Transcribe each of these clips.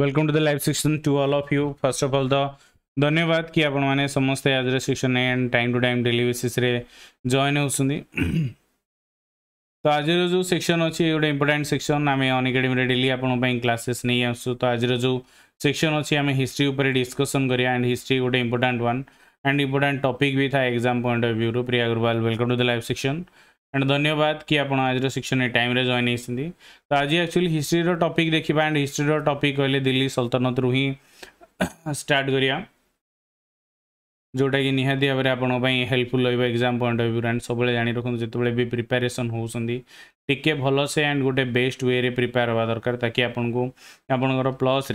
Welcome to the live section to all of you first of all the ଧନ୍ୟବାଦ କି ଆପଣମାନେ ସମସ୍ତେ ଆଜିର section and time to time daily ବେସିସ୍ରେ join ହେଉଛନ୍ତି ତ ଆଜିର ଯେଉଁ ସେକ୍ସନ୍ ଅଛି ଗୋଟେ ଇମ୍ପୋର୍ଟାଣ୍ଟ ସେକ୍ସନ୍ ଆମେ ଅନ୍ ଏକାଡେମୀରେ ଡେଲି ଆପଣଙ୍କ ପାଇଁ କ୍ଲାସେସ୍ ନେଇ ଆସୁଛୁ ତ ଆଜିର ଯେଉଁ ସେକ୍ସନ୍ ଅଛି ଆମେ ହିଷ୍ଟ୍ରି ଉପରେ ଡିସ୍କସନ୍ କରିବା ଆଣ୍ଡ ହିଷ୍ଟ୍ରି ଗୋଟେ important one and important topic ବି ଥାଏ ଏକ୍ଜାମ୍ ପଏଣ୍ଟ ଅଫ୍ ଭ୍ୟୁରୁ Priya Agarwal welcome to the live section and धन्यवाद कि आप आज सेक्शन ए टाइम जॉन होती तो आज एक्चुअली हिस्ट्री रपिक टॉपिक देखा एंड हिस्ट्री रपिक टॉपिक दिल्ली सल्तनत रु ही स्टार्ट करिया जोटा कि निहाती भाव में आपंपाई हेल्पफुल रहा exam point of view and सब जाणी रखुद जो भी प्रिपेरेसन भल से एंड गोटे बेस्ट वे प्रिपेयर होगा दरकार ताकि आपको आपंकर प्लस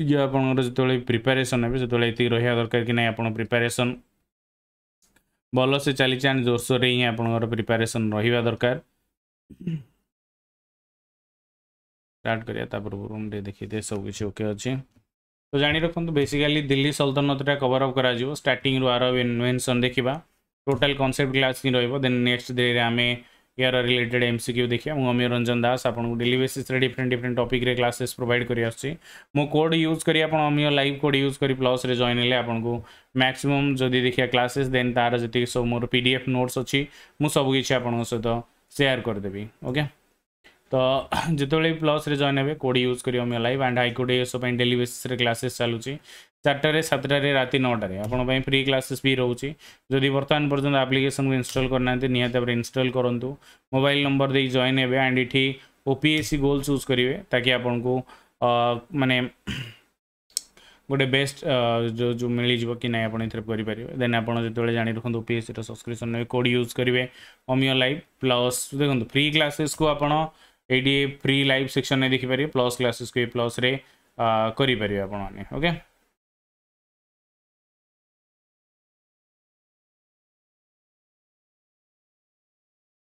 जो आप जो प्रिपेरेसन हे से रहा दरकार कि ना आप प्रिपेरेसन भल से चली चाहिए जोरसोर ही आप प्रिपेरेसन रहा दरकार स्टार्ट कर देखिए सबकि ओके अच्छे तो जा रखु बेसिकाली दिल्ली सल्तनतटा कवरअप कर स्टार्ट रू आर इनभेनसन देखा टोटाल कनसेप्ट क्लास ही रोक देन नेक्स्ट डे आम यार रिलेटेड एम सिक्यू देखिए मुझे अमीर रंजन दास आपको daily basis different different topic classes provide कर मो कोड यूज कर अमीर लाइव कोड यूज कर प्लस जॉन जॉइन आपको मैक्सिमम जदि देखिए क्लासेस देन तार जी सब मोर पीडीएफ नोट्स अच्छी मुझे सबकि सहित सेयार करदेवी ओके तो जितेबले प्लस जॉन हे कोड यूज कर लाइव एंड हाईकोर्ट कोड सब डेली बेसीस क्लासेस चलू चारटे सतटे रात नौटे आप फ्री क्लासेस भी रोचे जदि बर्तमान पर्यटन आप्लिकेसन को इनस्टल करना निहत भाव इनस्टल करूँ मोबाइल नंबर दे जॉन हे एंड ये ओपीएससी गोल चूज करेंगे ताकि आपन को मानने गोटे बेस्ट जो जो मिलजिव कि ना आप देन आप जो जा रखुद ओपीएससी रब्सक्रिप्सन कोड यूज करेंगे अमिओ लाइव प्लस देखो फ्री क्लासेस को आपड़ ये फ्री लाइव सेक्शन नहीं देखिपर प्लस क्लासेस को ये प्लस करके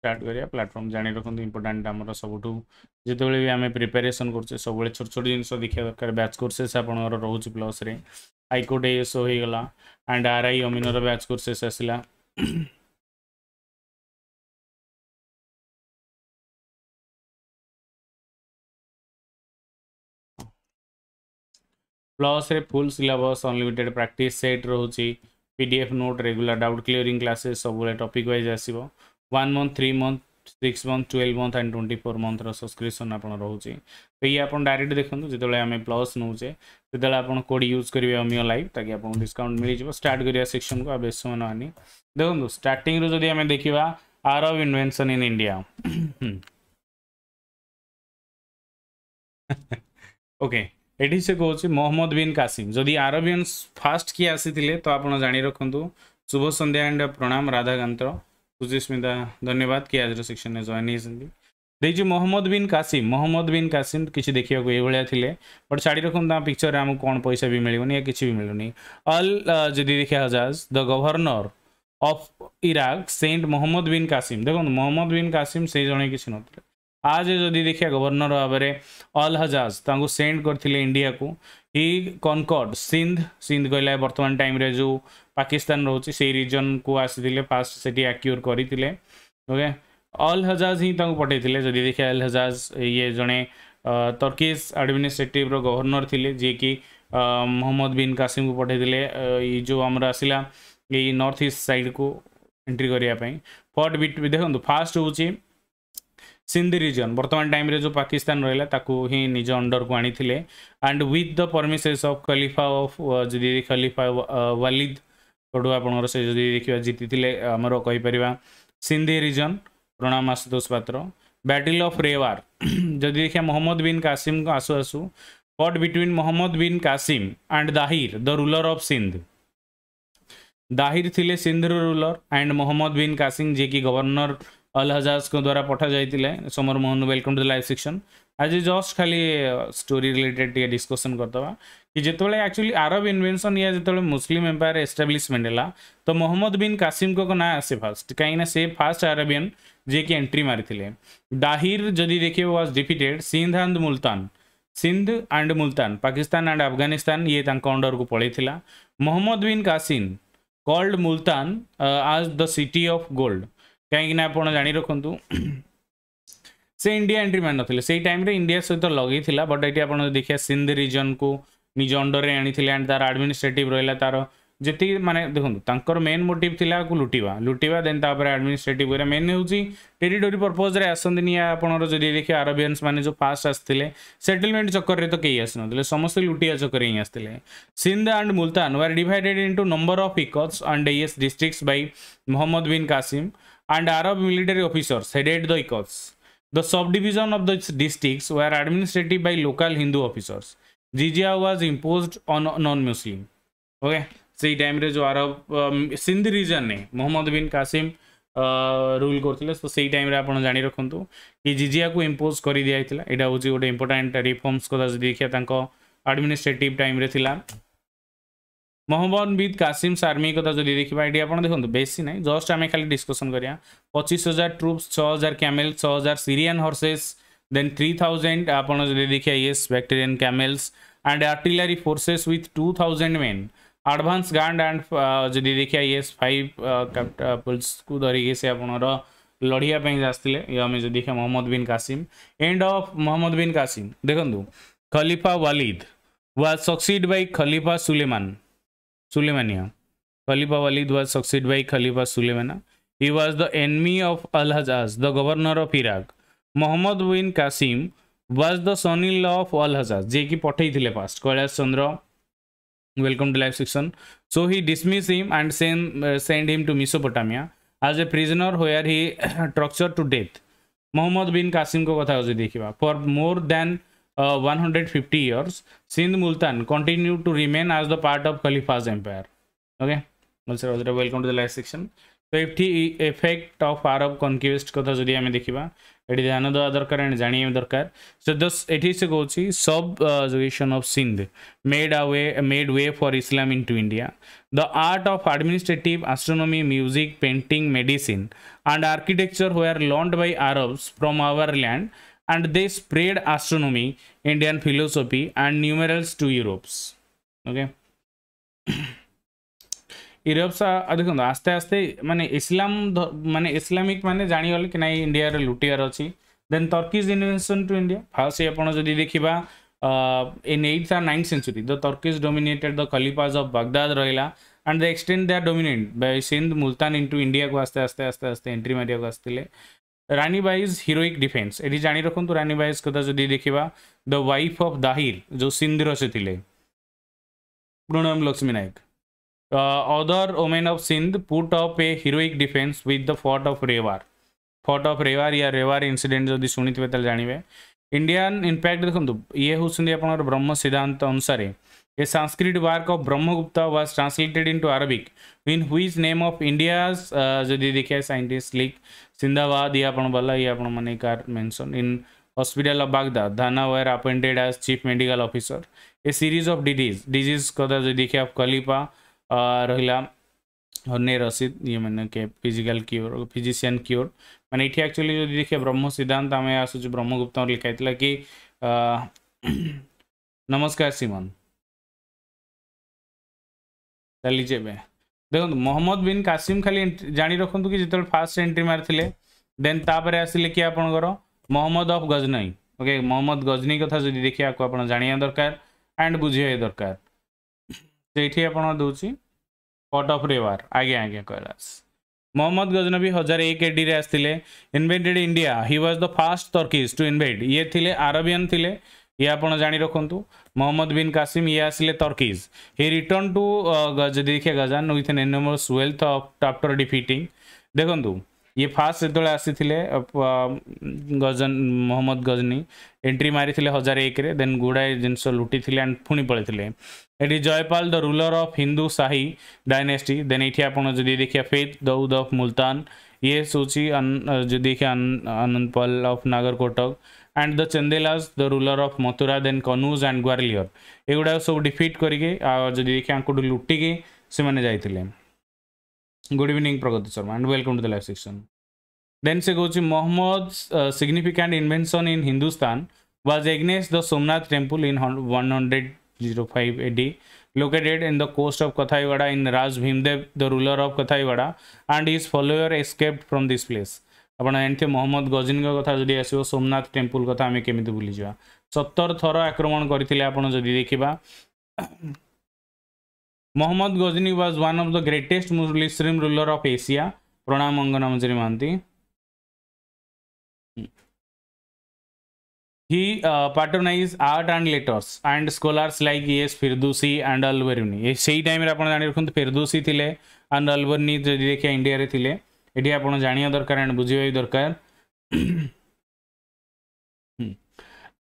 स्टार्ट प्लाटफर्म जाणी रखुद इंपोर्टाट आम सब जिते भी आम प्रिपेरेसन करे सब छोट छोट जिन देखा दरकार बैच कोर्सेस आप रोज प्लस रे आईकोड एएसओ एंड आर आई अमिनर बैच कोर्सेस आसला plus full syllabus unlimited practice set रोचे पीडीएफ नोट रेगुला डाउट क्लीयरी क्लासेस सब टपिक व्वज आस month three month six month twelve month and twenty four month subscription आप रोचे ये आप डायरेक्ट देखते जो आम प्लस नौजे से आप कोड यूज करेंगे अमीय लाइफ ताकि आपको डिस्काउंट मिल जाए स्टार्ट करा सेक्शन को बेस समय नी देखो रु जब आम देखा Arab invasion in India okay ଏଠି ସେ କହୁଛି ମହମ୍ମଦ ବିନ୍ କାସିମ୍ ଯଦି ଆରବିଆନ୍ସ ଫାଷ୍ଟ କିଏ ଆସିଥିଲେ ତ ଆପଣ ଜାଣି ରଖନ୍ତୁ ଶୁଭ ସନ୍ଧ୍ୟା ଆଣ୍ଡ ପ୍ରଣାମ ରାଧାକାନ୍ତ ସୁଜିସ୍ମିତା ଧନ୍ୟବାଦ କିଏ ଆଜିର ସେକ୍ସନରେ ଜଏନ୍ ହେଇଛନ୍ତି ଦେଇଛି Muhammad bin Qasim Muhammad bin Qasim କିଛି ଦେଖିବାକୁ ଏଇଭଳିଆ ଥିଲେ ବଟ୍ ଛାଡ଼ି ରଖନ୍ତୁ ତାଙ୍କ ପିକ୍ଚରରେ ଆମକୁ କ'ଣ ପଇସା ବି ମିଳିବନି ୟା କିଛି ବି ମିଳୁନି ଅଲ୍ ଯଦି ଦେଖିବା Hajjaj the governor of Iraq sent Muhammad bin Qasim ଦେଖନ୍ତୁ ମହମ୍ମଦ ବିନ୍ କାସିମ୍ ସେଇ ଜଣେ କିଛି ନଥିଲେ आज जदि देखिए गवर्नर भाव में अल हजाज सेंड करते इंडिया को हि कनकड सिंध सिंध कहला बर्तमान टाइम जो पाकिस्तान रोचे से रिजन को आसी फास्ट से आक्योर करते ओके अल हजाज ही पठे जदि देखिए अल हजाज ये जड़े टर्किश आडमिनिस्ट्रेटिव गवर्नर थे जी कि मोहम्मद बीन कासीम को पठे जो आमर आसला ये नर्थ ईस्ट सैड को एंट्री करने फर्ट बिट देखो फास्ट हूँ सिंध रिजन बर्तमान टाइम जो पाकिस्तान रहा ही निज अंडर को आनी and with the permissions of खलीफा ऑफ जी खलीफा वालिद पढ़ु आप देखा जीति आमर कहीपर सिंधी रिजन प्रणाम आशुतोष पात्र बैटिल अफ रेवार जदि देखिए मोहम्मद बीन कासीम को आसु आसु fight between Mohammad bin Qasim and Dahir the ruler of Sindh Dahir थिले सिंधर रूलर एंड मोहम्मद बीन कासीम जी कि गवर्नर ଅଲ୍ ହଜାଜଙ୍କ ଦ୍ୱାରା ପଠାଯାଇଥିଲେ Samar Mohan welcome to the live section ଆଜି ଜଷ୍ଟ ଖାଲି ଷ୍ଟୋରୀ ରିଲେଟେଡ୍ ଟିକେ ଡିସ୍କସନ୍ କରିଦେବା କି ଯେତେବେଳେ ଆକ୍ଚୁଆଲି ଆରବ ଇନଭେନସନ୍ ୟା ଯେତେବେଳେ ମୁସଲିମ୍ ଏମ୍ପାୟାର ଏଷ୍ଟାବ୍ଲିଶମେଣ୍ଟ ହେଲା ତ ମୋହମ୍ମଦ ବିନ୍ କାସିମଙ୍କ ନାଁ ଆସେ ଫାର୍ଷ୍ଟ କାହିଁକିନା ସେ ଫାର୍ଷ୍ଟ ଆରବିଆନ୍ ଯିଏକି ଏଣ୍ଟ୍ରି ମାରିଥିଲେ ଦାହିର ଯଦି ଦେଖିବେ was defeated Sindh and Multan Sindh and Multan Pakistan and Afghanistan ଇଏ ତାଙ୍କ ଅଣ୍ଡରକୁ ପଳେଇଥିଲା Mohammad bin Qasim called Multan as the city of gold କାହିଁକିନା ଆପଣ ଜାଣି ରଖନ୍ତୁ ସେ ଇଣ୍ଡିଆ ଏଣ୍ଟ୍ରି ମାରିନଥିଲେ ସେଇ ଟାଇମ୍ରେ ଇଣ୍ଡିଆ ସହିତ ଲଗେଇଥିଲା ବଟ୍ ଏଠି ଆପଣ ଦେଖିବା ସିନ୍ଧ ରିଜନ୍କୁ ନିଜ ଅଣ୍ଡରରେ ଆଣିଥିଲେ ଆଣ୍ଡ ତାର ଆଡମିନିଷ୍ଟ୍ରେଟିଭ୍ ରହିଲା ତାର ଯେତିକି ମାନେ ଦେଖନ୍ତୁ ତାଙ୍କର ମେନ୍ ମୋଟିଭ୍ ଥିଲା ଲୁଟିବା ଲୁଟିବା ଦେନ୍ ତାପରେ ଆଡମିନିଷ୍ଟ୍ରେଟିଭ୍ କରିବା ମେନ୍ ହେଉଛି ଟେରିଟୋରି ପର୍ପଜ୍ରେ ଆସନ୍ତିନି ଆପଣଙ୍କର ଯଦି ଦେଖିବେ ଆରବିଆନ୍ସ ମାନେ ଯେଉଁ ଫାଷ୍ଟ ଆସିଥିଲେ ସେଟଲମେଣ୍ଟ ଚକରରେ ତ କେହି ଆସିନଥିଲେ ସମସ୍ତେ ଲୁଟିଆ ଚକରେ ହିଁ ଆସିଥିଲେ Sindh and Multan were divided into number of ପିକକ୍ସ ଆଣ୍ଡ ଏସ୍ districts by Mohammad bin Qasim and Arab military officers headed the cause. The subdivision of the districts were administrated by local Hindu officers. Jizya was imposed on non-Muslim. Okay, see time Arab Sindh region. Ne, Muhammad bin Qasim আরব সিন্ধ রিজনে So see time rule apna jani সেই tu. Ki Jizya ko কি kori diya thila. Ida এটা হচ্ছে important reforms ko কথা যদি tanko administrative time টাইমরে thila. Mohammad विद कासीम सार्मी कथा जो देखा ये आप देखो बेसी ना जस्ट आम खाली डिस्कसन कर पचीस हजार ट्रुप्स छः हजार कैमेल छः हजार Syrian horses then three thousand आप देखिए ये Bactrian camels and artillery forces with two thousand men advance guard and जी देखिए ये फाइव कैप्टल्स को धरिके से आपर लड़ापी आसते ये देखिए मोहम्मद बीन कासीम एंड अफ मोहम्मद बीन कासीम देखूँ खलीफा वालिद वा सक्सीड बै खलीफा Suleiman Suleimania. Khalifa Walid was succeeded by Khalifa Suleimana. He was the enemy of Al-Hajjaj, the governor of Iraq. Muhammad bin Qasim was the son-in-law of Al-Hajjaj. जे की पठे थिले past. Kailash Chandra welcome to live section. So he dismissed him and sent uh, sent him to Mesopotamia as a prisoner where he tortured to death. Mohammad बिन कासिम को कथा देखा for more than Uh, 150 years sindh multan continued to remain as the part of khalifa's empire okay welcome to the last section so if the effect of arab conquest kotha the ame dekhiba edi jana do darkar and jani ame darkar so this, it is go chi sub region uh, of sindh made away made way for islam into india the art of administrative astronomy music painting medicine and architecture were learned by arabs from our land and they spread astronomy, Indian philosophy, and numerals to Europe's. Okay. Europe's দেখুন আস্তে আস্তে mane ইসলাম mane Islamic মানে জাঁগলে can I India লুটিয়ার Then then invention to India. India first আপনার যদি in 8th or 9th century the turkish dominated the caliphs of baghdad rohila and they extend their dominant by sindh multan into india ko aste aste aste entry maria ko astile Rani बाइज heroic defence ये जा रखु तो रानी buys क्या जो देखा the wife of Dahir जो सिंधिर से थे प्रणयम Lakshmi Nayak other women of Sindh put up a heroic defence with the fort of Rewar fort of रेवार या रेवार इनसीडेट जब शुणी थे जानवे इंडियान इनफैक्ट देखो ये हूँ आप ब्रह्म सिद्धांत अनुसार A Sanskrit work of Brahmagupta was translated into Arabic, in which name of India's यदि देखिए scientists like Sindhavad या अपन बोला या अपन मने कार mention in hospital of Baghdad, Dhana were appointed as chief medical officer. A series of disease, disease कदा जो देखिए आप कलीपा रहिला हरने रसीद ये मैंने के फिजिकल क्योर फिजिशियन क्योर मैंने ये एक्चुअली जो देखिए ब्रह्म सिद्धांत आम आसूँ ब्रह्मगुप्त लिखाई कि नमस्कार श्रीमान चली जेबे देखो मोहम्मद बिन कासिम खाली जाणी रखंतु कि जितल फास्ट एंट्री मारथिले देन तापरे आसीले कि आपण गरो मोहम्मद ऑफ गजनई ओके मोहम्मद गजनई कथा जदी देखिया को आपण दरकार एंड बुझिया दरकार सेठी आपण दउची कट ऑफ रेवार आगे आगे कहलास मोहम्मद गजनबी 1001 एडी रे आसीले India he was the first Turkish to invade ये थिले अरबियन थिले ये आप जाणी रखु मोहम्मद बिन कासिम ये आसिले तर्किज हि रिटर्न टू जी देखिए Ghazni with an enormous wealth after defeating देखु ये फास्ट जो आसी गजन मोहम्मद गजनी एंट्री मारी हजार एक देन गुड़ाए जिनस लुटी थे एंड पुणी पलैते ये Jaipal the ruler of Hindu Shahi dynasty then ये आपड़ी देखिए फेथ दउद अफ मुल्तान ये सोची जदि देखिए आनंदपाल अफ नागरकोटक and the Chandelas, the ruler of Mathura, then Kanuz and Gwalior. এগুড়াক সব ডিফিট করিকি যদি দেখি আঙ্কুটু লুটিকি সেমানে যাইଥିଲେ good evening Pragati Sharma and welcome to the live section then সে কହୁଛି Mohammad significant invention in Hindustan was against the Somnath temple in 105 AD located in the coast of Kathaiwada in Raj Bhimdev, the ruler of Kathaiwada, and his follower escaped from this place. ଆପଣ ଜାଣିଥିବେ ମହମ୍ମଦ ଗଜିନଙ୍କ କଥା ଯଦି ଆସିବ Somnath temple କଥା ଆମେ କେମିତି ଭୁଲିଯିବା ସତର ଥର ଆକ୍ରମଣ କରିଥିଲେ ଆପଣ ଯଦି ଦେଖିବା Mohammad Ghazni was one of the greatest Muslim ruler of Asia ପ୍ରଣାମ Anganamanjari Mohanty He uh, patronized art and letters and scholars like E.S. Firdusi and Al-Biruni. সেই টাইমে আপনারা জানি রাখুন ফেরদৌসি থিলে and Al-Biruni যদি দেখে ইন্ডিয়ারে থিলে ଏଠି ଆପଣ ଜାଣିବା ଦରକାର ଆଣ୍ଡ ବୁଝିବା ବି ଦରକାର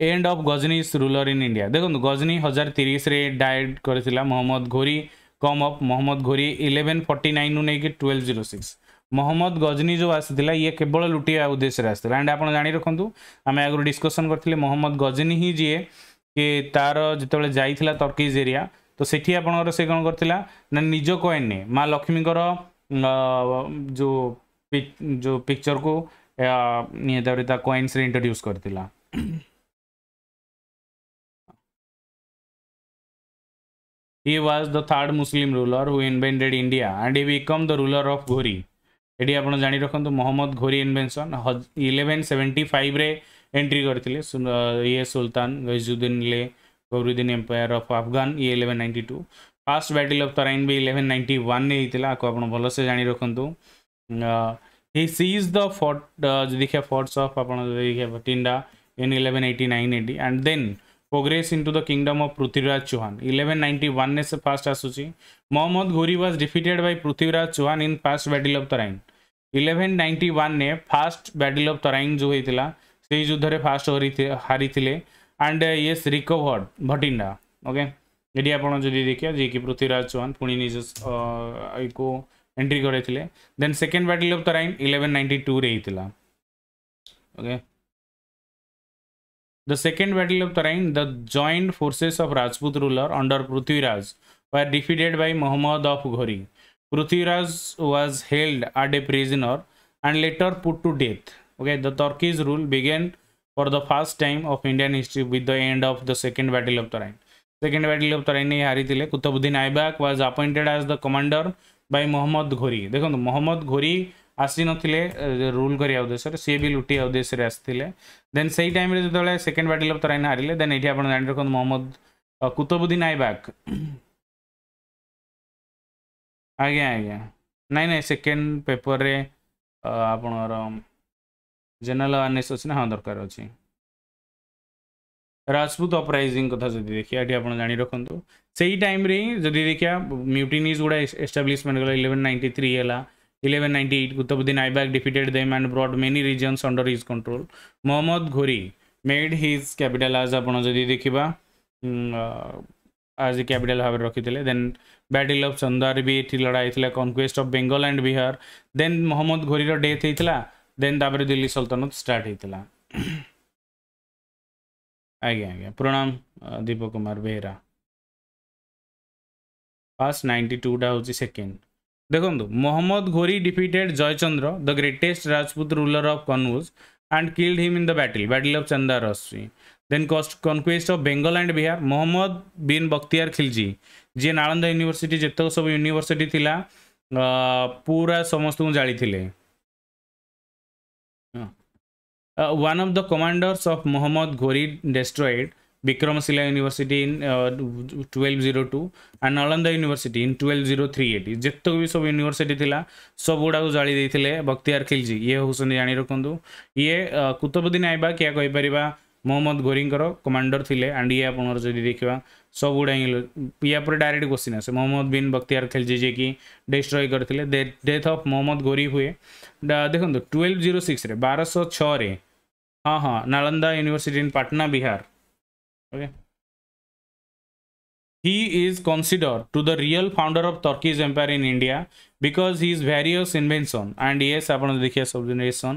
end of Ghaznis ruler in India ଦେଖନ୍ତୁ ଗଜନୀ ହଜାର ତିରିଶରେ ଡାଏଟ୍ କରିଥିଲା Mohammad Ghori come of Mohammad Ghori eleven forty ନାଇନ୍ରୁ ନେଇକି twelve zero six Mohammad Ghazni ଯେଉଁ ଆସିଥିଲା ଇଏ କେବଳ ଲୁଟିବା ଉଦ୍ଦେଶ୍ୟରେ ଆସିଥିଲା ଆଣ୍ଡ ଆପଣ ଜାଣି ରଖନ୍ତୁ ଆମେ ଆଗରୁ ଡିସ୍କସନ୍ କରିଥିଲେ ମହମ୍ମଦ ଗଜନୀ ହିଁ ଯିଏ କି ତାର ଯେତେବେଳେ ଯାଇଥିଲା ତର୍କିଜ୍ ଏରିଆ ତ ସେଠି ଆପଣଙ୍କର ସେ କ'ଣ କରିଥିଲା ନା ନିଜ କଏନ୍ ନିଏ ମା ଲକ୍ଷ୍ମୀଙ୍କର ଯେଉଁ पिक जो पिक्चर को नियतवृत्ता कॉइन्स रे इंट्रोड्यूस करथिला he was the third muslim ruler who invented india and he became the ruler of ghori এটি আপনার জানি রাখুন Mohammad Ghori invention eleven seventy ফাইভে এন্ট্রি করে ইয়ে সুলতান গজুদ্দিন লে গৌরুদ্দিন এম্পায়ার অফ আফগান ইয়ে eleven ninety two first battle of Tarain বি ইলেভেন নাইন্টি ওয়ান হয়েছিল আকু আপনার ভালসে জানি রাখুন ही सीज द फोर्ट जी देखिए फोर्ट्स अफ आप देखिए तीन in eleven eighty nine eighty and then progress into the kingdom of Prithviraj Chauhan eleven ninety one ने से फास्ट आसूस Mohammad Ghori was defeated by Prithviraj Chauhan in first battle of Tarain eleven ninety one ने fast battle of Tarain जो होता से युद्ध में फास्ट हारी थे एंड ये रिकवर्ड भटिंडा ओके ये आप देखिए जी कि पृथ्वीराज चौहान पुणी निज अं, को एंट्री कर then second battle of the eleven ninety two रे okay the second battle of the the joint forces of Rajput ruler under Prithviraj were defeated by Mohammad of Ghori Prithviraj was held at a prisoner and later put to death okay the Turkish rule began for the first time of Indian history with the end of the second battle of the second battle of the रईन हारी Qutubuddin Aibak was appointed as the commander by Mohammad Ghori ଦେଖନ୍ତୁ ମହମ୍ମଦ ଘୋରି ଆସିନଥିଲେ rule କରିବା ଉଦ୍ଦେଶ୍ୟରେ ସିଏ ବି ଲୁଟିବା ଉଦ୍ଦେଶ୍ୟରେ ଆସିଥିଲେ ଦେନ୍ ସେଇ ଟାଇମ୍ରେ ଯେତେବେଳେ ସେକେଣ୍ଡ ବ୍ୟାଟେଲ୍ ଅଫ୍ ତରାଇନ୍ ହାରିଲେ ଦେନ୍ ଏଇଠି ଆପଣ ଜାଣି ରଖନ୍ତୁ ମହମ୍ମଦ କୁତବୁଦ୍ଦିନ ଆଇବାକ୍ ଆଜ୍ଞା ଆଜ୍ଞା ନାଇଁ ନାଇଁ ସେକେଣ୍ଡ ପେପର୍ରେ ଆପଣଙ୍କର ଜେନେରାଲ୍ ଆୱାରନେସ୍ ଅଛି ନା ହଁ ଦରକାର ଅଛି ରାଜପୁତ ଅପରାଇଜିଂ କଥା ଯଦି ଦେଖିବା ଏଠି ଆପଣ ଜାଣି ରଖନ୍ତୁ ही टाइम ହିଁ देखा ଦେଖିବା गुड़ा ଗୁଡ଼ା गल इलेवेन नाइंटी थ्री है eleven ninety ninety eight Qutubuddin Aibak defeated them and brought many regions under his control Mohammad Ghori made his capital आज आप देखा आज कैपिटल भाव रखी थे देन बैटल अफ चंदार भी ये लड़ाई है conquest of Bengal and Bihar then Mohammad घोरीर डेथ होता देन तापर दिल्ली सल्तनत स्टार्ट होता आज्ञा आज्ञा प्रणाम दीपक कुमार बेहरा पास नाइंटी टूटा ହେଉଛି ସେକେଣ୍ଡ ଦେଖନ୍ତୁ Mohammad Ghori defeated Jaichandra the greatest Rajput ruler of Kannauj and killed him in the battle battle of ଚନ୍ଦାରଶ୍ରୀ then conquest of Bengal and Bihar Mohammad bin Bakhtiyar Khilji ଯିଏ ନାଳନ୍ଦା ୟୁନିଭର୍ସିଟି ଯେତେକ ସବୁ ୟୁନିଭର୍ସିଟି ଥିଲା ପୁରା ସମସ୍ତଙ୍କୁ ଜାଳିଥିଲେ one of the commanders of Mohammad Ghori destroyed Vikramashila University in uh, 1202 and Nalanda University in 1238 ଯେତେକ ବି ସବୁ university ଥିଲା ସବୁଗୁଡ଼ାକୁ ଜାଳି ଦେଇଥିଲେ ବକ୍ତିଆର ଖିଲଜି ଇଏ ହେଉଛନ୍ତି ଜାଣି ରଖନ୍ତୁ ଇଏ କୁତବୁଦ୍ଦିନ ଆଇବା କିଏ କହିପାରିବା ମହମ୍ମଦ ଘୋରୀଙ୍କର କମାଣ୍ଡର ଥିଲେ ଆଣ୍ଡ ଇଏ ଆପଣଙ୍କର ଯଦି ଦେଖିବା ସବୁଗୁଡ଼ା ହିଁ ୟା ପରେ ଡାଇରେକ୍ଟ କ୍ୱେଶ୍ଚିନ୍ ଆସେ ମହମ୍ମଦ ବିନ୍ ବକ୍ତିଆର ଖେଲଜି ଯିଏକି ଡେଷ୍ଟ୍ରୟ କରିଥିଲେ ଡେଥ୍ ଅଫ୍ ମହମ୍ମଦ ଘୋରୀ ହୁଏ ଦେଖନ୍ତୁ ଟୁଏଲ୍ଭ ଜିରୋ ସିକ୍ସରେ ବାରଶହ ଛଅରେ ହଁ ହଁ Nalanda university in Patna Bihar okay he is considered to the real founder of turkish empire in india because his various invention and yes apan dekhiya subordination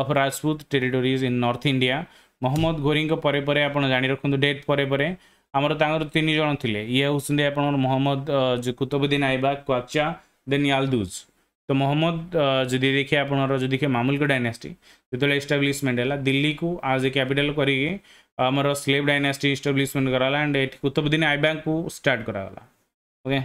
of rajput territories in north india mohammad ghorinka pare pare apan jani rakhantu date pare pare ଆମର ତାଙ୍କର ତିନି ଜଣ ଥିଲେ ଇଏ ହେଉଛନ୍ତି ଆପଣଙ୍କର ମହମ୍ମଦ କୁତବୁଦ୍ଦିନ ଆଇବାକ କ୍ୱାଚା ଦେନ୍ ୟାଲଦୁଜ୍ तो मोहम्मद जी देखिए आपनर जदि मामुलक जो एस्टाब्लीशमेंट है दिल्ली को आज ए कैपिटाल करके स्लेव डायनास्टी इस्टाब्लीशमेंट कराला एंड कुतुबुद्दीन आईबैक को स्टार्ट कराला ओके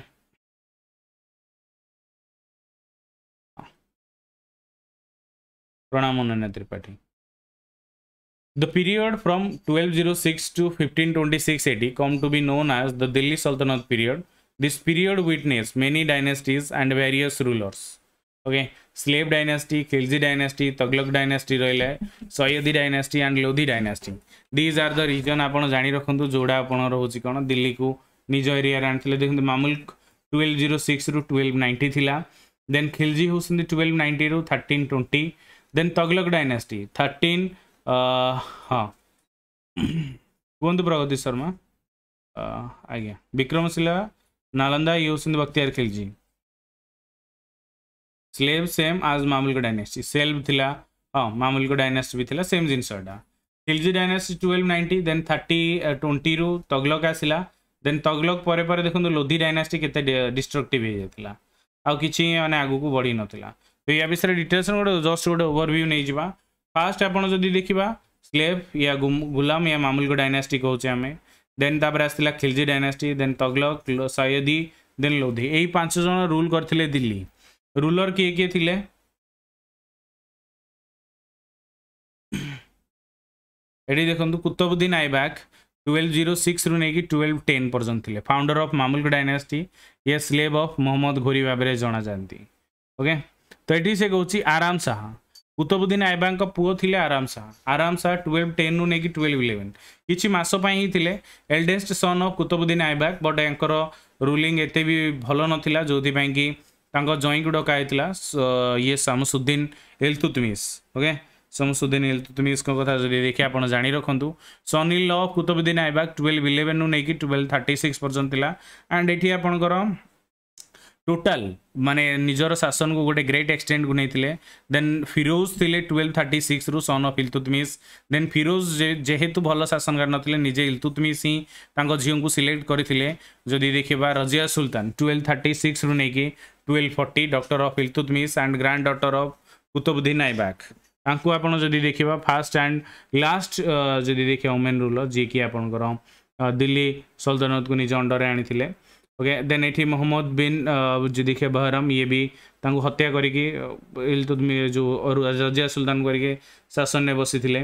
प्रणाम Tripathi the period from 1206 twenty six eighty come to be known as the Delhi सल्तनत period this period witness many dynasties and various rulers okay slave dynasty Khilji dynasty Tughlaq dynasty है Sayyid dynasty and Lodi dynasty these are the reason आप जाणी रखु जोड़ा आप रोचे कौन दिल्ली को निज एरिया आनी देखते मामुल ट्वेल्व जीरो सिक्स रु ट्वेल्व नाइंटी थी देन खिलजी हूँ ट्वेल्व नाइंटी रु thirteen twenty then Tughlaq dynasty thirteen हाँ कहतु प्रगति शर्मा uh, आज्ञा विक्रमशिला नालंदा ये हूँ Bakhtiyar Khilji slave same as Mamluk dynasty ସେଲ୍ଭ ଥିଲା ହଁ ମାମୁଲକ ଡାଇନାଷ୍ଟି ବି ଥିଲା ସେମ୍ ଜିନିଷଟା Khilji dynasty twelve ninety then thirty ଟ୍ୱେଣ୍ଟିରୁ ତଗଲକ୍ ଆସିଲା ଦେନ୍ ତଗଲକ୍ ପରେ ପରେ ଦେଖନ୍ତୁ ଲୋଧି ଡାଇନାଷ୍ଟି କେତେ ଡିଷ୍ଟ୍ରକ୍ଟିଭ୍ ହେଇଯାଇଥିଲା ଆଉ କିଛି ମାନେ ଆଗକୁ ବଢ଼ି ନଥିଲା ତ ୟା ବିଷୟରେ ଡିଟେଲ୍ସ ଗୋଟେ ଜଷ୍ଟ ଗୋଟେ ଓଭରଭ୍ୟୁ ନେଇଯିବା ଫାର୍ଷ୍ଟ ଆପଣ ଯଦି ଦେଖିବା ସ୍ଲେଭ୍ ୟା ଗୁଲାମ ୟା ମାମୁଲକ ଡାଇନାଷ୍ଟି କହୁଛେ ଆମେ ଦେନ୍ ତାପରେ ଆସିଥିଲା ଖିଲଜି ଡାଇନାଷ୍ଟି ଦେନ୍ ତଗଲକ୍ ସୟଦି ଦେନ୍ ଲୋଧି ଏଇ ପାଞ୍ଚ ଜଣ ରୁଲ୍ କରିଥିଲେ ଦିଲ୍ଲୀ ରୁଲର କିଏ କିଏ ଥିଲେ ଏଠି ଦେଖନ୍ତୁ କୁତବୁଦ୍ଦିନ ଆଇବାକ ଟୁଏଲ୍ଭ ଜିରୋ ସିକ୍ସରୁ ନେଇକି ଟୁଏଲ୍ଭ ଟେନ୍ ପର୍ଯ୍ୟନ୍ତ ଥିଲେ ଫାଉଣ୍ଡର ଅଫ୍ ମାମୁଲକ ଡାଇନାସିଟି ଇଏ ସ୍ଲେଭ୍ ଅଫ୍ ମହମ୍ମଦ ଘୋରି ଭାବରେ ଜଣାଯାଆନ୍ତି ଓକେ ତ ଏଠି ସେ କହୁଛି ଆରାମ ଶାହା କୁତବୁଦ୍ଦିନ ଆଇବାଙ୍କ ପୁଅ ଥିଲେ ଆରାମ ଶାହା ଆରାମ ଶାହା ଟୁଏଲ୍ଭ ଟେନ୍ରୁ ନେଇକି ଟୁଏଲ୍ଭ ଇଲେଭେନ୍ କିଛି ମାସ ପାଇଁ ହିଁ ଥିଲେ eldest son of Qutbuddin Aibak but ୟାଙ୍କର ରୁଲିଂ ଏତେ ବି ଭଲ ନଥିଲା ଯେଉଁଥିପାଇଁ କି ତାଙ୍କ ଜଇଁକୁ ଡକା ହେଇଥିଲା ଇଏ ଶାମସୁଦ୍ଦିନ ଇଲତୁତମିସ୍ ଓକେ ଶାମସୁଦ୍ଦିନ ଇଲତୁତମିସ୍ଙ୍କ କଥା ଯଦି ଦେଖି ଆପଣ ଜାଣି ରଖନ୍ତୁ son-in-law Qutbuddin Aibak twelve ଇଲେଭେନ୍ରୁ ନେଇକି ଟୁଏଲ୍ଭ ଥାର୍ଟି ସିକ୍ସ ପର୍ଯ୍ୟନ୍ତ ଥିଲା ଆଣ୍ଡ ଏଠି ଆପଣଙ୍କର टोटाल मानने निजर शासन को गोटे ग्रेट एक्सटेड को नहीं देन फिरोज थे ट्वेल्व थर्टी सिक्स रु son of Iltutmish then Firoz जेहेतु भल शासन करजे निजे इलतुतमिस ही को सिलेक्ट करते जदि देखा Razia Sultan twelve thirty six रु नहीं twelve forty daughter of Iltutmish and granddaughter of Qutubuddin Aibak ତାଙ୍କୁ देखा फास्ट एंड लास्ट जी देखिए ओमेन रूल जी कि आप दिल्ली सल्तनत को निज अंडर आनी ओके देन ये मोहम्मद बिन जुदिखे बहरम ये भी हत्या करी uh, जो रजिया सुलतान करके शासन में बसी थे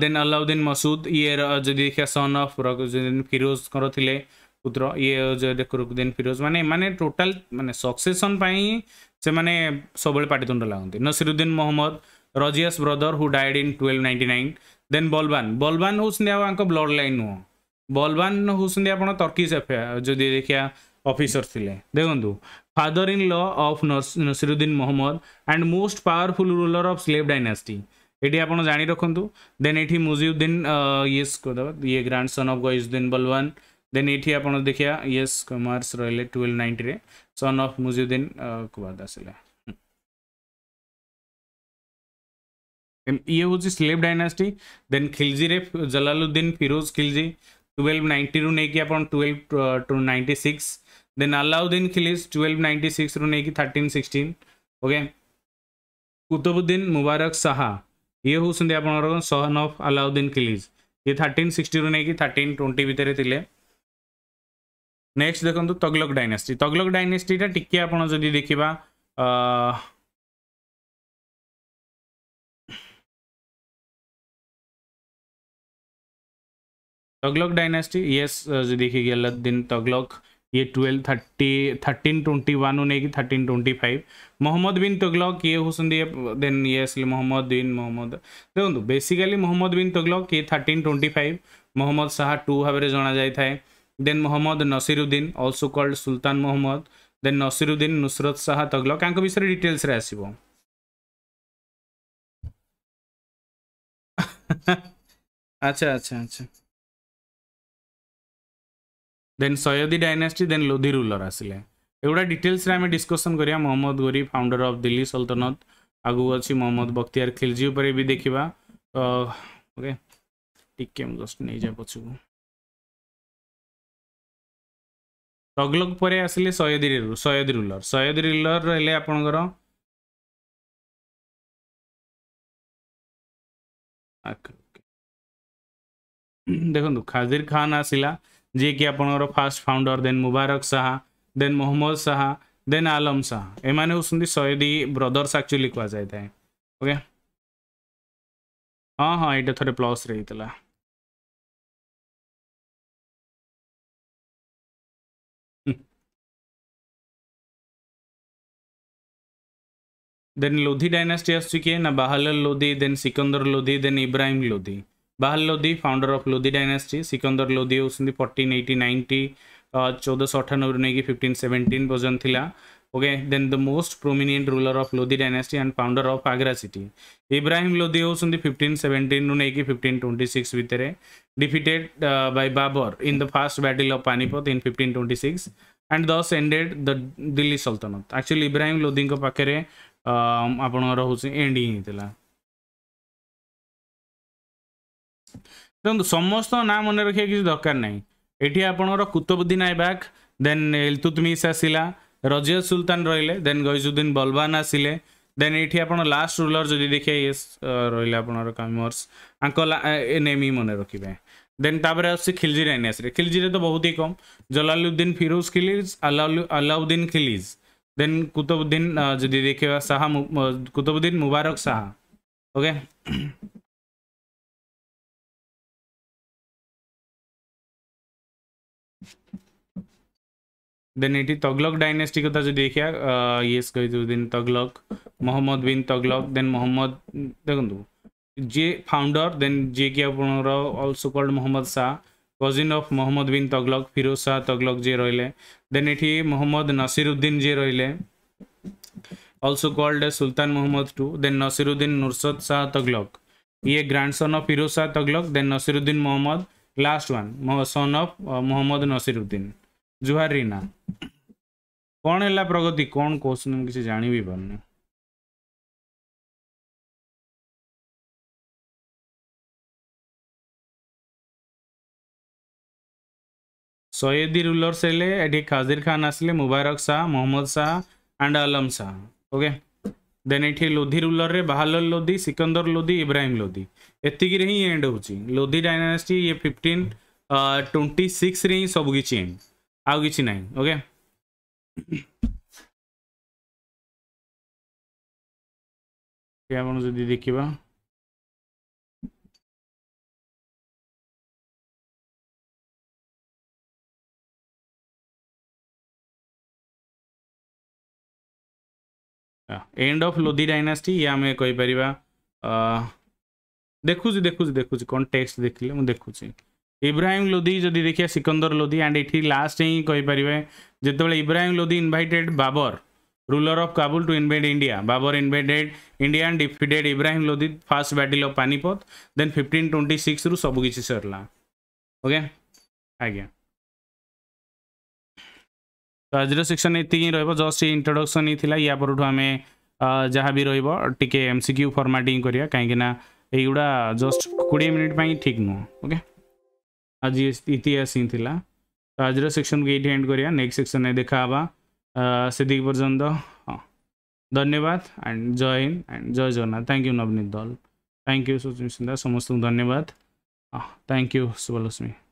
देन अलाउद्दीन मसूद ये जुदिखे सन अफ रकुद्दीन फिरोज थे पुत्र ये रकुद्दीन फिरोज माने माने टोटाल माने सक्सेसन से मैंने सब पाटितुंड लगती नसीरुद्दीन मोहम्मद रजियास brother who died in twelve ninety nine then Balban Balban हूँ ब्लड लाइन नुह ବଲବାନ ହେଉଛନ୍ତି ଆପଣ ତର୍କିଶ ଯଦି ଦେଖିବା ଅଫିସର ଥିଲେ ଦେଖନ୍ତୁ father-in-law of Nasiruddin Mohammad and most powerful ruler of slave dynasty ଏଠି ଆପଣ ଜାଣି ରଖନ୍ତୁ ଦେନ୍ ଏଠି ମୁଜିଉଦ୍ଦିନ ୟେସ୍ କରିଦେବା ଇଏ ଗ୍ରାଣ୍ଡ ସନ୍ ଅଫ୍ ଗଇଜୁଦ୍ଦିନ ବଲୱାନ ଦେନ୍ ଏଠି ଆପଣ ଦେଖିବା ୟେସ୍ କମର୍ସ ରହିଲେ ଟୁଏଲ୍ଭ ନାଇଣ୍ଟିରେ ସନ୍ ଅଫ୍ ମୁଜିଉଦ୍ଦିନ କୁବାଦ ଆସିଲେ ये हूँ स्लेव डायनास्टी देन खिलजी रे जलालुद्दीन फिरोज खिलजी 1292 ନେଇକି ଆପଣ 12 96 ଦେନ୍ ଆଲାଉଦ୍ଦିନ ଖିଲିସ୍ 1296 ରୁ ନେଇକି 1316 ଓକେ କୁତୁବୁଦ୍ଦିନ ମୁବାରକ ଶାହା ଇଏ ହେଉଛନ୍ତି ଆପଣଙ୍କର ସନ୍ ଅଫ୍ ଆଲାଉଦ୍ଦିନ ଖିଲିଜ୍ ଇଏ ଥାର୍ଟିନ୍ ସିକ୍ସଟିରୁ ନେଇକି ଥାର୍ଟିନ୍ ଟ୍ୱେଣ୍ଟି ଭିତରେ ଥିଲେ ନେକ୍ସଟ ଦେଖନ୍ତୁ ତଗଲକ ଡାଇନାଷ୍ଟି ତଗଲକ ଡାଇନାଷ୍ଟିଟା ଟିକେ ଆପଣ ଯଦି ଦେଖିବା तगलक डायनेस्टी यस देखिए गलत दिन तगलॉक ये twelve thirty thirteen twenty one उन्हें thirteen twenty five Mohammad bin Tughlaq ये हूँ देन ये आसले मोहम्मद बीन मोहम्मद देखो बेसिकाली मोहम्मद बीन तगलक ये thirteen twenty five Mohammad Shah टू भाव में जना जाए then Mohammad Nasiruddin also called Sultan Mohammad then Nasiruddin Nusrat Shah Tughlaq या विषय डिटेल्स आस अच्छा अच्छा अच्छा then Sayyid dynasty then Lodi ruler ଆସିଲେ ଏଗୁଡ଼ା ଡିଟେଲ୍ସରେ ଆମେ ଡିସ୍କସନ୍ କରିବା ମହମ୍ମଦ ଗୋରି ଫାଉଣ୍ଡର ଅଫ୍ ଦିଲ୍ଲୀ ସଲତନତ ଆଗକୁ ଅଛି ମହମ୍ମଦ ବକ୍ତିଆର ଖିଲଜି ଉପରେ ବି ଦେଖିବା ତ ଓକେ ଟିକେ ମୁଁ ଜଷ୍ଟ ନେଇଯାଏ ପଛକୁ ତଗଲକ ପରେ ଆସିଲେ ସୟଦି ସୟଦି ରୁଲର୍ ସୟଦି ରୁଲର୍ ହେଲେ ଆପଣଙ୍କର ଦେଖନ୍ତୁ ଖାଜିର ଖାନ୍ ଆସିଲା जिकि आप first founder then Mubarak Shah then Mohammad Shah then Alam Shah एम होयदी ब्रदर्स आकचुअली कह जाए ओके okay? हाँ हाँ ये थोड़े प्लस रही देन लोधी डायनास्टी आसचे ना Bahlul Lodi then Sikandar Lodi then Ibrahim Lodi Bahlul Lodi founder of Lodi dynasty Sikandar Lodi हूँ फोर्टीन एट्टी नाइंटी चौदहश अठानबे नहीं कि फिफ्टन सेवेन्टीन पर्यटन थी okay then the most prominent ruler of Lodi dynasty and founder of Agra city Ibrahim Lodi हूँ फिफ्टीन सेवेन्टीन नहीं कि फिफ्टीन ट्वेंटी सिक्स भितर defeated by Babur in the first battle of Panipat in fifteen twenty six and this ended the Delhi सल्तनत actually Ibrahim Lodhi पाखे आपण रोचे and he ଦେଖନ୍ତୁ ସମସ୍ତ ନାଁ ମନେ ରଖିବା କିଛି ଦରକାର ନାହିଁ ଏଠି ଆପଣଙ୍କର କୁତବୁଦ୍ଦିନ ଆଇବାକ୍ ଦେନ୍ ଇଲତୁତମିସ୍ ଆସିଲା ରଜିଆ ସୁଲତାନ ରହିଲେ ଦେନ୍ ଗଇଜୁଦ୍ଦିନ ବଲବାନ ଆସିଲେ ଦେନ୍ ଏଠି ଆପଣ ଲାଷ୍ଟ ରୁଲର ଯଦି ଦେଖିବେ ଇଏସ୍ ରହିଲେ ଆପଣଙ୍କର କମର୍ସ ଆଙ୍କ ନେମ୍ ହିଁ ମନେ ରଖିବେ ଦେନ୍ ତାପରେ ଆସୁଛି ଖିଲଜିରେ ଏନ୍ ଆସିଲେ ଖିଲଜିରେ ତ ବହୁତ ହି କମ୍ ଜଲାଲୁଦ୍ଦିନ ଫିରୋଜ ଖିଲିଜ ଆଲାଉ ଆଲାଉଦ୍ଦିନ ଖିଲିଜ ଦେନ୍ କୁତବୁଦ୍ଦିନ ଯଦି ଦେଖିବା ଶାହା କୁତବୁଦ୍ଦିନ ମୁବାରକ ଶାହା ଓକେ দেন এটি তগলক ডাইনেস্টি কথা যদি দেখিয়া ইয়েস কহিদেউ দেন তগলক মোহাম্মদ বিন তগলক দেন মোহাম্মদ দেখুন ଯିଏ ଫାଉଣ୍ଡର ଦେନ୍ ଯିଏକି ଆପଣଙ୍କର also called Mohammad Shah cousin of Mohammad bin Tughlaq Firoz Shah Tughlaq ଯିଏ ରହିଲେ ଦେନ୍ ଏଠି ମହମ୍ମଦ ନସିରୁଦ୍ଦିନ ଯିଏ ରହିଲେ also called Sultan Mohammad two then Nasiruddin ନୁରସଦ Shah Tughlaq ଇଏ grand son of Firoz Shah Tughlaq then Nasiruddin Mohammad last one son of Mohammad Nasiruddin जुहार रीना कौन है प्रगति कौन क्वेश्चन किसी जान भी पारने सयदी रूलर्स है खजीर खान आसे Mubarak Shah Mohammad Shah and Alam Shah okay then ये लोधी रूलर रे बाहलोल लोधी सिकंदर लोधी इब्राहिम लोधी एतिक एंड हो लोधी डायनास्टी ये फिफ्टीन ट्वेंटी सिक्स रे सबकि एंड ଆଉ କିଛି ନାହିଁ ଓକେ ଆପଣ एंड ऑफ लोधी डायनास्टी ये आम कहीपर देखुची देखुची देखुची कौन टेक्स्ट देखिले मुझे देखुची इब्राहीम लोधी जदि देखिए सिकंदर लोधी एंड ये लास्ट हिंपरें जितेबाला Ibrahim Lodhi invited Babar ruler of Kabul to invade India Babar invaded India defeated Ibrahim Lodhi first battle of Panipat then fifteen twenty six रु सबकि सरला ओके आज तो आज सेक्शन ये ही रोज इंट्रोडक्शन ही या पर जहाँ भी रोक एम सिक्यू फर्माटिंग कराया कहीं ये जस्ट कोड़े मिनिटी ठीक नुह ओके okay? ଆଜି ଇତିହାସ ହିଁ ଥିଲା ତ ଆଜିର ସେକ୍ସନକୁ ଏଇଠି ଏଣ୍ଡ କରିବା ନେକ୍ସଟ ସେକ୍ସନରେ ଦେଖାହେବା ସେତିକି ପର୍ଯ୍ୟନ୍ତ ହଁ ଧନ୍ୟବାଦ ଆଣ୍ଡ ଜୟ ହିନ୍ଦ ଆଣ୍ଡ ଜୟ Jagannath thank you Navneet Dal thank you Suchinta ସମସ୍ତଙ୍କୁ ଧନ୍ୟବାଦ ହଁ ଥ୍ୟାଙ୍କ ୟୁ ଶୁଭଲକ୍ଷ୍ମୀ